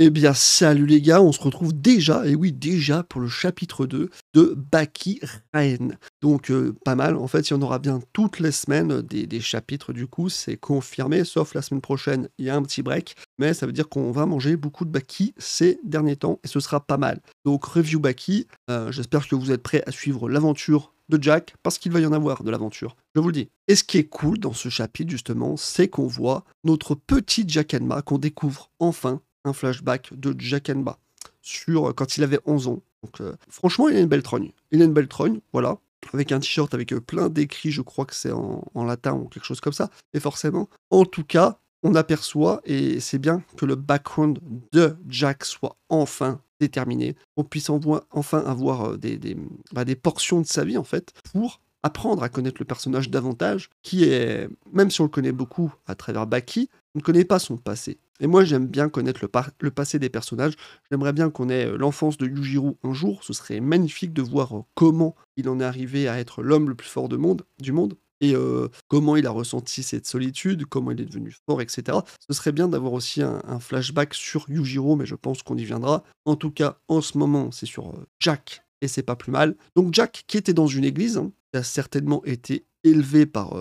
Eh bien, salut les gars, on se retrouve déjà, et oui, déjà pour le chapitre 2 de Baki Reine. Donc, euh, pas mal, en fait, il y en aura bien toutes les semaines des, chapitres, du coup, c'est confirmé, sauf la semaine prochaine, il y a un petit break, mais ça veut dire qu'on va manger beaucoup de Baki ces derniers temps, et ce sera pas mal. Donc, review Baki, euh, j'espère que vous êtes prêts à suivre l'aventure de Jack, parce qu'il va y en avoir de l'aventure, je vous le dis. Et ce qui est cool dans ce chapitre, justement, c'est qu'on voit notre petit Jack Enma qu'on découvre enfin flashback de Jack bas sur euh, quand il avait 11 ans. Donc, euh, franchement, il a une belle trogne. Il a une belle trogne, voilà. Avec un t-shirt avec euh, plein d'écrits, je crois que c'est en, latin ou quelque chose comme ça. Mais forcément, en tout cas, on aperçoit, et c'est bien que le background de Jack soit enfin déterminé, On puisse enfin avoir des, des, bah, des portions de sa vie, en fait, pour apprendre à connaître le personnage davantage, qui est, même si on le connaît beaucoup à travers Baki, connaît pas son passé. Et moi, j'aime bien connaître le, le, passé des personnages. J'aimerais bien qu'on ait euh, l'enfance de Yujiro un jour. Ce serait magnifique de voir euh, comment il en est arrivé à être l'homme le plus fort de monde, du monde. Et euh, comment il a ressenti cette solitude, comment il est devenu fort, etc. Ce serait bien d'avoir aussi un, flashback sur Yujiro, mais je pense qu'on y viendra. En tout cas, en ce moment, c'est sur Jack, et c'est pas plus mal. Donc Jack, qui était dans une église, hein, a certainement été élevé par,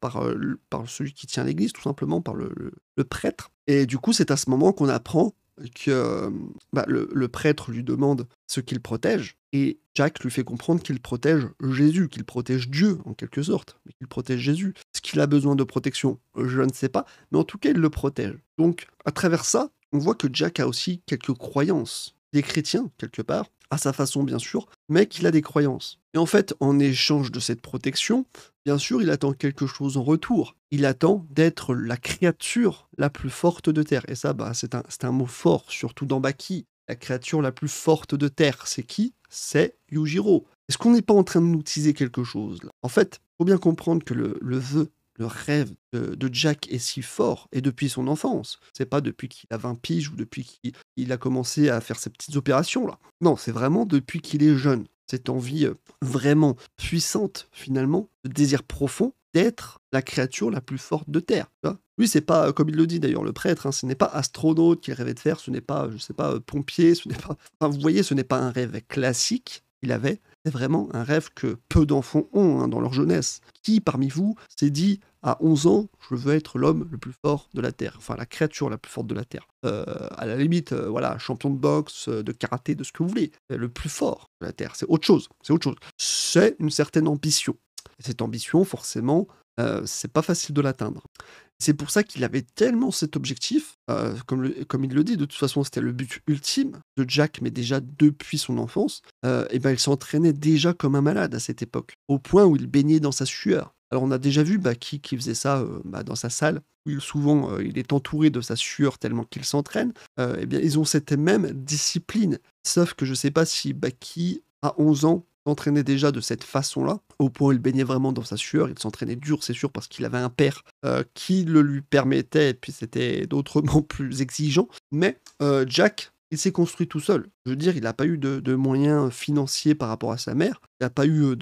par, euh, par, celui qui tient l'église, tout simplement, par le, prêtre. Et du coup, c'est à ce moment qu'on apprend que euh, bah, le, prêtre lui demande ce qu'il protège, et Jack lui fait comprendre qu'il protège Jésus, qu'il protège Dieu en quelque sorte, mais qu'il protège Jésus. Est-ce qu'il a besoin de protection Je ne sais pas, mais en tout cas, il le protège. Donc, à travers ça, on voit que Jack a aussi quelques croyances des chrétiens, quelque part, à sa façon bien sûr, mec, qu'il a des croyances. Et en fait, en échange de cette protection, bien sûr, il attend quelque chose en retour. Il attend d'être la créature la plus forte de terre. Et ça, bah, c'est un, mot fort, surtout dans Baki. La créature la plus forte de terre, c'est qui C'est Yujiro. Est-ce qu'on n'est pas en train de nous teaser quelque chose là En fait, faut bien comprendre que le, vœu le rêve de, Jack est si fort et depuis son enfance. C'est pas depuis qu'il a 20 piges ou depuis qu'il il a commencé à faire ses petites opérations là. Non, c'est vraiment depuis qu'il est jeune. Cette envie euh, vraiment puissante finalement, le désir profond d'être la créature la plus forte de Terre. Lui, c'est pas, euh, comme il le dit d'ailleurs, le prêtre, hein, ce n'est pas astronaute qu'il rêvait de faire, ce n'est pas, euh, je sais pas, pompier, ce n'est pas. Enfin, vous voyez, ce n'est pas un rêve classique Il avait, c'est vraiment un rêve que peu d'enfants ont hein, dans leur jeunesse. Qui parmi vous s'est dit à 11 ans, je veux être l'homme le plus fort de la Terre, enfin la créature la plus forte de la Terre. Euh, à la limite, euh, voilà, champion de boxe, euh, de karaté, de ce que vous voulez. Le plus fort de la Terre, c'est autre chose, c'est autre chose. C'est une certaine ambition. cette ambition, forcément, c'est pas facile de l'atteindre. C'est pour ça qu'il avait tellement cet objectif, comme, comme, il le dit, de toute façon c'était le but ultime de Jack, mais déjà depuis son enfance, et eh ben il s'entraînait déjà comme un malade à cette époque, au point où il baignait dans sa sueur. Alors on a déjà vu Baki qui faisait ça euh, bah, dans sa salle, où souvent euh, il est entouré de sa sueur tellement qu'il s'entraîne. Euh, eh bien ils ont cette même discipline. Sauf que je ne sais pas si Baki, à 11 ans, s'entraînait déjà de cette façon-là, au point où il baignait vraiment dans sa sueur, il s'entraînait dur, c'est sûr, parce qu'il avait un père qui le lui permettait, et puis c'était d'autrement plus exigeant. Mais Jack, il s'est construit tout seul. Je veux dire, il n'a pas eu de, moyens financiers par rapport à sa mère, il n'a pas eu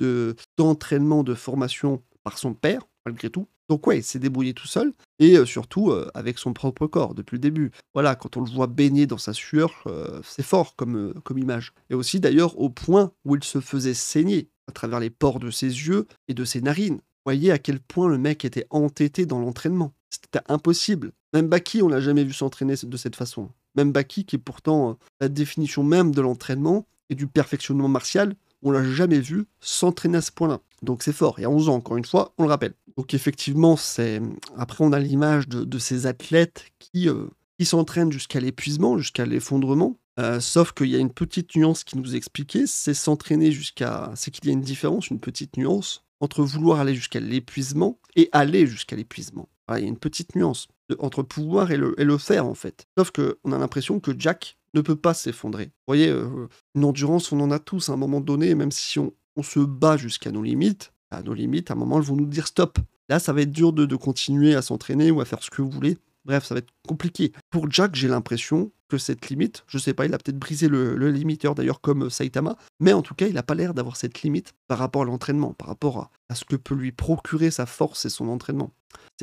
d'entraînement, de formation par son père, malgré tout. Donc ouais, il s'est débrouillé tout seul et euh, surtout euh, avec son propre corps depuis le début. Voilà, quand on le voit baigner dans sa sueur, euh, c'est fort comme, comme image. Et aussi d'ailleurs au point où il se faisait saigner à travers les pores de ses yeux et de ses narines. Voyez à quel point le mec était entêté dans l'entraînement. C'était impossible. Même Baki, on l'a jamais vu s'entraîner de cette façon. Même Baki, qui est pourtant la définition même de l'entraînement et du perfectionnement martial, on l'a jamais vu s'entraîner à ce point-là. Donc c'est fort. Il y a 11 ans, encore une fois, on le rappelle. Donc effectivement, c'est après on a l'image de, ces athlètes qui, euh, qui s'entraînent jusqu'à l'épuisement, jusqu'à l'effondrement. Euh, sauf qu'il y a une petite nuance qui nous expliquait, c'est s'entraîner jusqu'à, c'est qu'il y a une différence, une petite nuance entre vouloir aller jusqu'à l'épuisement et aller jusqu'à l'épuisement. il y a une petite nuance entre pouvoir et le, faire en fait. Sauf qu'on a l'impression que Jack ne peut pas s'effondrer. Vous voyez, euh, une endurance, on en a tous à un moment donné, même si on, on se bat jusqu'à nos limites. À nos limites, à un moment, elles vont nous dire stop. Là, ça va être dur de, de continuer à s'entraîner ou à faire ce que vous voulez. Bref, ça va être compliqué. Pour Jack, j'ai l'impression que cette limite, je sais pas, il a peut-être brisé le, limiteur d'ailleurs comme euh, Saitama, mais en tout cas, il n'a pas l'air d'avoir cette limite par rapport à l'entraînement, par rapport à, ce que peut lui procurer sa force et son entraînement.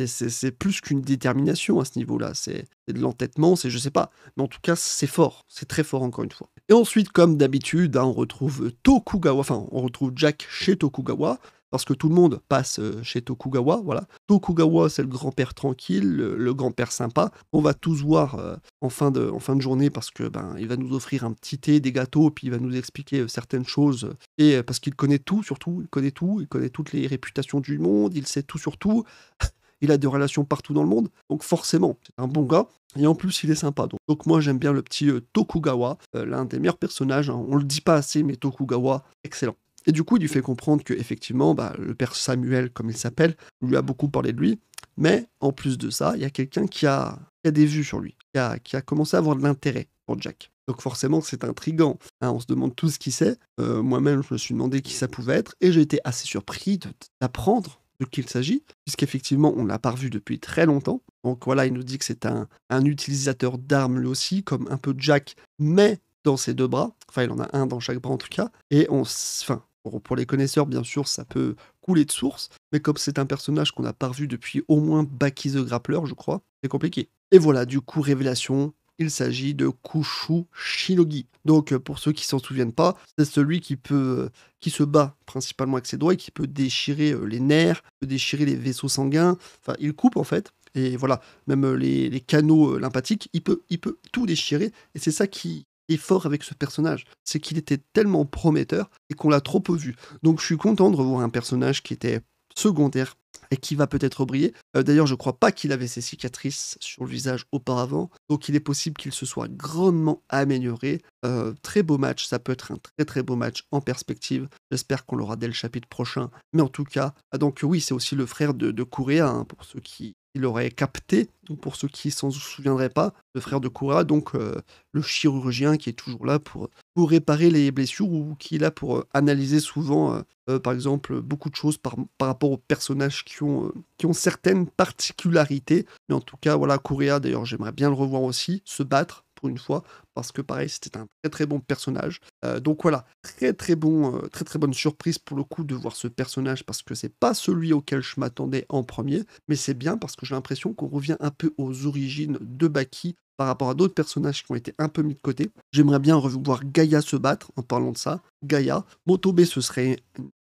C'est plus qu'une détermination à ce niveau-là, c'est de l'entêtement, c'est je sais pas, mais en tout cas, c'est fort, c'est très fort encore une fois. Et ensuite, comme d'habitude, hein, on retrouve Tokugawa, enfin, on retrouve Jack chez Tokugawa, parce que tout le monde passe euh, chez Tokugawa. Voilà. Tokugawa, c'est le grand-père tranquille, le, grand-père sympa. On va tous voir euh, en, fin de, fin de journée parce que ben il va nous offrir un petit thé, des gâteaux, puis il va nous expliquer euh, certaines choses. Et parce qu'il connaît tout, surtout, il connaît tout, il connaît toutes les réputations du monde, il sait tout sur tout. il a des relations partout dans le monde, donc forcément, c'est un bon gars, et en plus, il est sympa. Donc, moi, j'aime bien le petit Tokugawa, l'un des meilleurs personnages, hein. on le dit pas assez, mais Tokugawa, excellent. Et du coup, il lui fait comprendre que effectivement, bah, le père Samuel, comme il s'appelle, lui a beaucoup parlé de lui. Mais en plus de ça, il y a quelqu'un qui a, des vues sur lui, qui a, commencé à avoir de l'intérêt pour Jack. Donc forcément, c'est intrigant. Hein, on se demande tout ce qui sait. Euh, moi-même, je me suis demandé qui ça pouvait être, et j'ai été assez surpris d'apprendre de qui il s'agit, puisqu'effectivement, on l'a pas revu depuis très longtemps. Donc voilà, il nous dit que c'est un, utilisateur d'armes lui aussi, comme un peu Jack, mais dans ses deux bras. Enfin, il en a un dans chaque bras en tout cas. Et on, enfin, pour, les connaisseurs, bien sûr, ça peut couler de source, mais comme c'est un personnage qu'on n'a pas revu depuis au moins Baki the Grappler, je crois, c'est compliqué. Et voilà, du coup, révélation, il s'agit de Kushu Shinogi. Donc, euh, pour ceux qui s'en souviennent pas, c'est celui qui peut, euh, qui se bat principalement avec ses doigts et qui peut déchirer euh, les nerfs, déchirer les vaisseaux sanguins. Enfin, il coupe en fait. Et voilà, même les, canaux lymphatiques, il peut, il peut tout déchirer. Et c'est ça qui, fort avec ce personnage. C'est qu'il était tellement prometteur et qu'on l'a trop peu vu. Donc je suis content de revoir un personnage qui était secondaire et qui va peut-être briller. Euh, d'ailleurs, je crois pas qu'il avait ses cicatrices sur le visage auparavant, donc il est possible qu'il se soit grandement amélioré. Euh, très beau match, ça peut être un très très beau match en perspective. J'espère qu'on l'aura dès le chapitre prochain. Mais en tout cas, donc oui, c'est aussi le frère de, de hein, pour ceux qui il aurait capté, pour ceux qui s'en souviendraient pas, le frère de coura donc euh, le chirurgien qui est toujours là pour, pour, réparer les blessures ou qui est là pour euh, analyser souvent, euh, par exemple, beaucoup de choses par, rapport aux personnages qui ont, qui ont certaines particularités. Mais en tout cas, voilà, Coura d'ailleurs, j'aimerais bien le revoir aussi, se battre pour une fois, parce que pareil, c'était un très très bon personnage. Euh, donc voilà, très très bon, euh, très très bonne surprise pour le coup de voir ce personnage, parce que c'est pas celui auquel je m'attendais en premier, mais c'est bien parce que j'ai l'impression qu'on revient un peu aux origines de Baki par rapport à d'autres personnages qui ont été un peu mis de côté. J'aimerais bien revoir Gaïa se battre en parlant de ça. Gaïa, Motobé, ce serait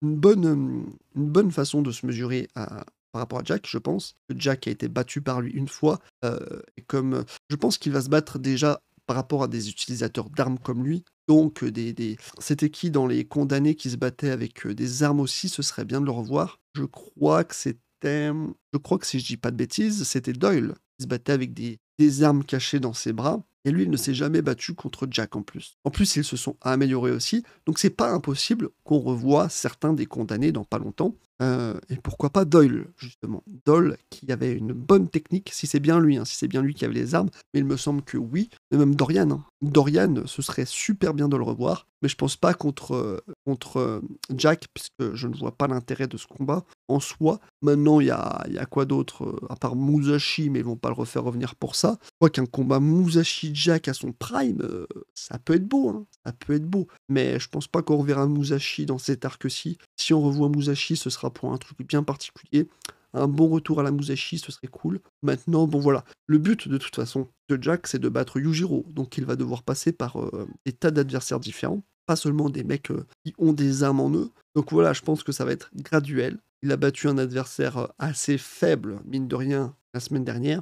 une bonne, une bonne façon de se mesurer à, par rapport à Jack, je pense que Jack a été battu par lui une fois. Euh, et comme je pense qu'il va se battre déjà par rapport à des utilisateurs d'armes comme lui. Donc, euh, des, des... c'était qui dans les condamnés qui se battaient avec euh, des armes aussi Ce serait bien de le revoir. Je crois que c'était. Je crois que si je dis pas de bêtises, c'était Doyle qui se battait avec des, des armes cachées dans ses bras. Et lui, il ne s'est jamais battu contre Jack en plus. En plus, ils se sont améliorés aussi. Donc, c'est pas impossible qu'on revoie certains des condamnés dans pas longtemps. Euh, et pourquoi pas Doyle, justement. Doyle, qui avait une bonne technique, si c'est bien lui, hein, si c'est bien lui qui avait les armes, mais il me semble que oui, et même Dorian. Hein. Dorian, ce serait super bien de le revoir, mais je pense pas contre, euh, contre euh, Jack, puisque je ne vois pas l'intérêt de ce combat en soi. Maintenant, il y a, y a, quoi d'autre À part Musashi, mais ils vont pas le refaire revenir pour ça. Je crois qu'un combat Musashi-Jack à son prime, ça peut être beau, hein. ça peut être beau mais je pense pas qu'on reverra Musashi dans cet arc-ci. Si on revoit Musashi, ce sera pour un truc bien particulier. Un bon retour à la Musashi, ce serait cool. Maintenant, bon voilà, le but de toute façon de Jack, c'est de battre Yujiro, donc il va devoir passer par euh, des tas d'adversaires différents, pas seulement des mecs euh, qui ont des armes en eux. Donc voilà, je pense que ça va être graduel. Il a battu un adversaire euh, assez faible, mine de rien, la semaine dernière.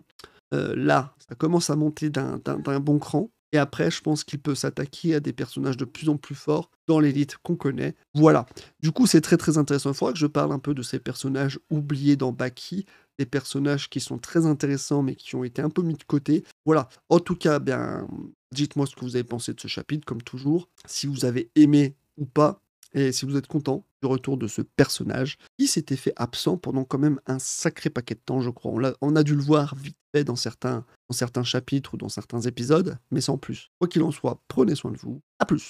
là, ça commence à monter d'un bon cran. Et après, je pense qu'il peut s'attaquer à des personnages de plus en plus forts dans l'élite qu'on connaît. Voilà. Du coup, c'est très très intéressant. Il faudra que je parle un peu de ces personnages oubliés dans Baki, des personnages qui sont très intéressants mais qui ont été un peu mis de côté. Voilà. En tout cas, bien, dites-moi ce que vous avez pensé de ce chapitre, comme toujours. Si vous avez aimé ou pas, et si vous êtes content, du retour de ce personnage qui s'était fait absent pendant quand même un sacré paquet de temps, je crois. On a, dû le voir vite fait dans certains, dans certains chapitres ou dans certains épisodes, mais sans plus. Quoi qu'il en soit, prenez soin de vous. À plus.